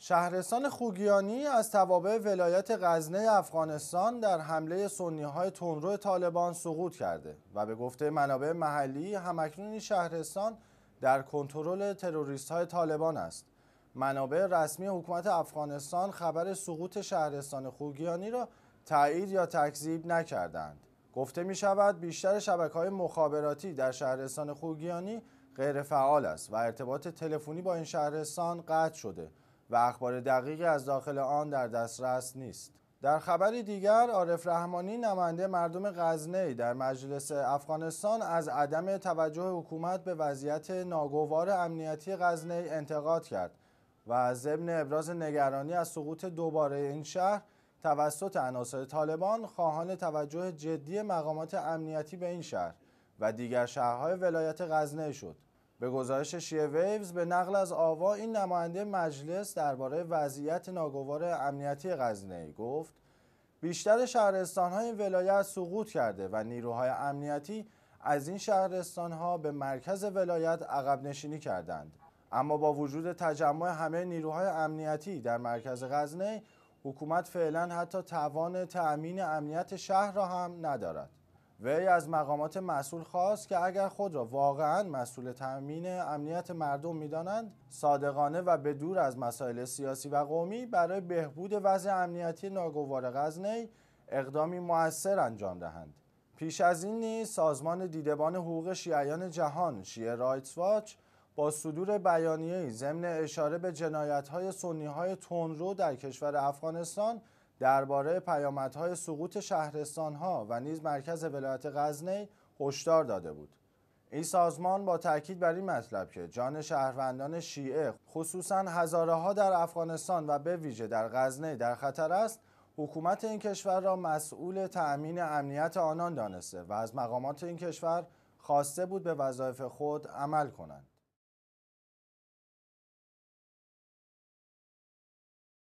شهرستان خوگیانی از توابع ولایت غزنه افغانستان در حمله سنی های تندرو طالبان سقوط کرده و به گفته منابع محلی همکنون این شهرستان در کنترل تروریست های طالبان است منابع رسمی حکومت افغانستان خبر سقوط شهرستان خوگیانی را تایید یا تکذیب نکردند گفته می شود بیشتر شبکه های مخابراتی در شهرستان خوگیانی غیرفعال است و ارتباط تلفنی با این شهرستان قطع شده و اخبار دقیقی از داخل آن در دسترس نیست در خبری دیگر عارف رحمانی نماینده مردم غزنه در مجلس افغانستان از عدم توجه حکومت به وضعیت ناگوار امنیتی غزنه انتقاد کرد و ضمن ابراز نگرانی از سقوط دوباره این شهر توسط عناصر طالبان خواهان توجه جدی مقامات امنیتی به این شهر و دیگر شهرهای ولایت غزنه شد به گزارش شیه ویوز به نقل از آوا این نماینده مجلس درباره وضعیت ناگوار امنیتی غزنه گفت بیشتر شهرستان های این ولایت سقوط کرده و نیروهای امنیتی از این شهرستان ها به مرکز ولایت عقب نشینی کردند اما با وجود تجمع همه نیروهای امنیتی در مرکز غزنه حکومت فعلا حتی توان تأمین امنیت شهر را هم ندارد وی از مقامات مسئول خواست که اگر خود را واقعا مسئول تامین امنیت مردم میدانند صادقانه و به دور از مسائل سیاسی و قومی برای بهبود وضع امنیتی ناگوار غزنی اقدامی موثر انجام دهند پیش از این نیز سازمان دیدبان حقوق شیعیان جهان شیعه رایتس واچ با صدور بیانیه‌ای ضمن اشاره به سنی های تندرو در کشور افغانستان درباره پیامدهای سقوط ها و نیز مرکز ولایت غزنی هشدار داده بود این سازمان با تاکید بر این مطلب که جان شهروندان شیعه خصوصا هزاره ها در افغانستان و به ویژه در غزنه در خطر است حکومت این کشور را مسئول تأمین امنیت آنان دانسته و از مقامات این کشور خواسته بود به وظایف خود عمل کنند